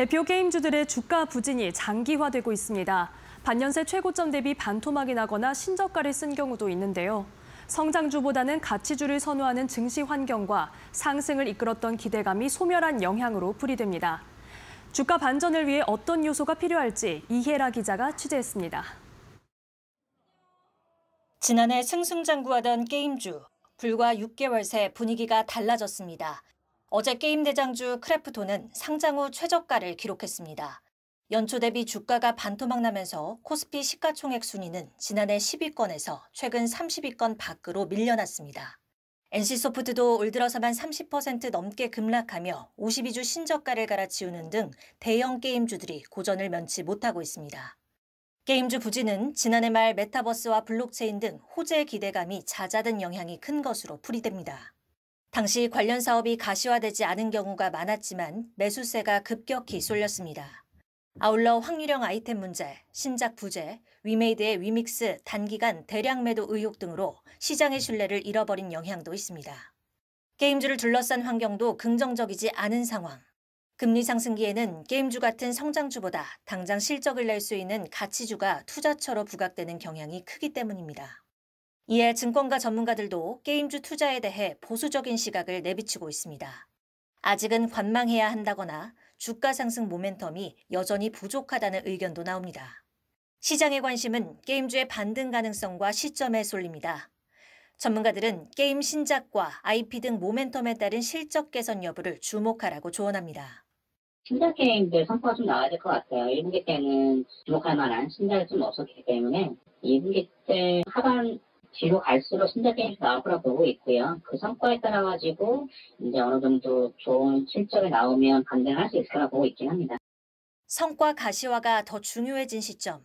대표 게임주들의 주가 부진이 장기화되고 있습니다. 반년새 최고점 대비 반토막이 나거나 신저가를 쓴 경우도 있는데요. 성장주보다는 가치주를 선호하는 증시 환경과 상승을 이끌었던 기대감이 소멸한 영향으로 풀이됩니다. 주가 반전을 위해 어떤 요소가 필요할지 이혜라 기자가 취재했습니다. 지난해 승승장구하던 게임주, 불과 6개월 새 분위기가 달라졌습니다. 어제 게임 대장주 크래프톤은 상장 후 최저가를 기록했습니다. 연초 대비 주가가 반토막 나면서 코스피 시가총액 순위는 지난해 10위권에서 최근 30위권 밖으로 밀려났습니다. NC소프트도 올 들어서만 30% 넘게 급락하며 52주 신저가를 갈아치우는 등 대형 게임주들이 고전을 면치 못하고 있습니다. 게임주 부진은 지난해 말 메타버스와 블록체인 등 호재 기대감이 잦아든 영향이 큰 것으로 풀이됩니다. 당시 관련 사업이 가시화되지 않은 경우가 많았지만 매수세가 급격히 쏠렸습니다. 아울러 확률형 아이템 문제, 신작 부재, 위메이드의 위믹스 단기간 대량 매도 의혹 등으로 시장의 신뢰를 잃어버린 영향도 있습니다. 게임주를 둘러싼 환경도 긍정적이지 않은 상황. 금리 상승기에는 게임주 같은 성장주보다 당장 실적을 낼 수 있는 가치주가 투자처로 부각되는 경향이 크기 때문입니다. 이에 증권가 전문가들도 게임주 투자에 대해 보수적인 시각을 내비치고 있습니다. 아직은 관망해야 한다거나 주가 상승 모멘텀이 여전히 부족하다는 의견도 나옵니다. 시장의 관심은 게임주의 반등 가능성과 시점에 쏠립니다. 전문가들은 게임 신작과 IP 등 모멘텀에 따른 실적 개선 여부를 주목하라고 조언합니다. 신작 게임들 성과가 좀 나와야 될 것 같아요. 1분기 때는 주목할 만한 신작이 좀 없었기 때문에 2분기 때 하반 뒤로 갈수록 순대 신작이 나오라 보고 있고요. 그 성과에 따라 가지고 이제 어느 정도 좋은 실적이 나오면 감당할수 있으라 보고 있긴 합니다. 성과 가시화가 더 중요해진 시점.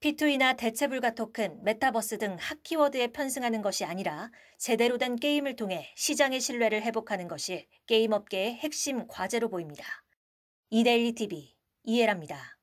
P2E나 대체불가 토큰, 메타버스 등 핫키워드에 편승하는 것이 아니라 제대로 된 게임을 통해 시장의 신뢰를 회복하는 것이 게임업계의 핵심 과제로 보입니다. 이데일리 TV 이해랍니다.